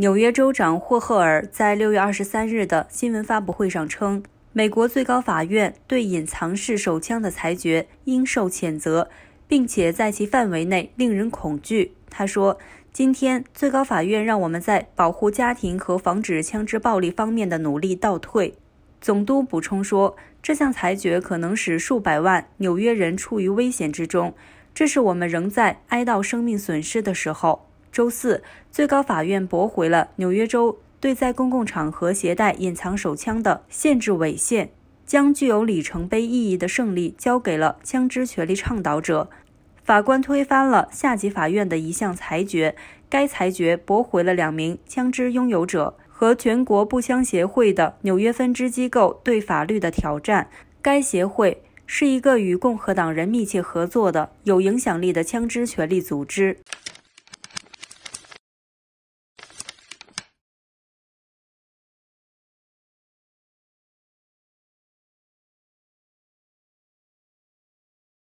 纽约州长霍赫尔在六月二十三日的新闻发布会上称，美国最高法院对隐藏式手枪的裁决应受谴责，并且在其范围内令人恐惧。他说：“今天，最高法院让我们在保护家庭和防止枪支暴力方面的努力倒退。”总督补充说，这项裁决可能使数百万纽约人处于危险之中，这是我们仍在哀悼生命损失的时候。周四，最高法院驳回了纽约州对在公共场合携带隐藏手枪的限制违宪，将具有里程碑意义的胜利交给了枪支权利倡导者。法官推翻了下级法院的一项裁决，该裁决驳回了两名枪支拥有者和全国步枪协会的纽约分支机构对法律的挑战。该协会是一个与共和党人密切合作的有影响力的枪支权利组织。